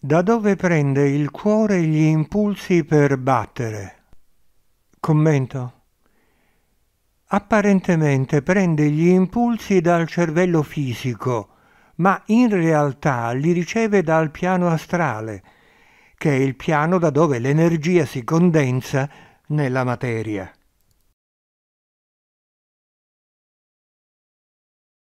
Da dove prende il cuore gli impulsi per battere? Commento. Apparentemente prende gli impulsi dal cervello fisico, ma in realtà li riceve dal piano astrale, che è il piano da dove l'energia si condensa nella materia.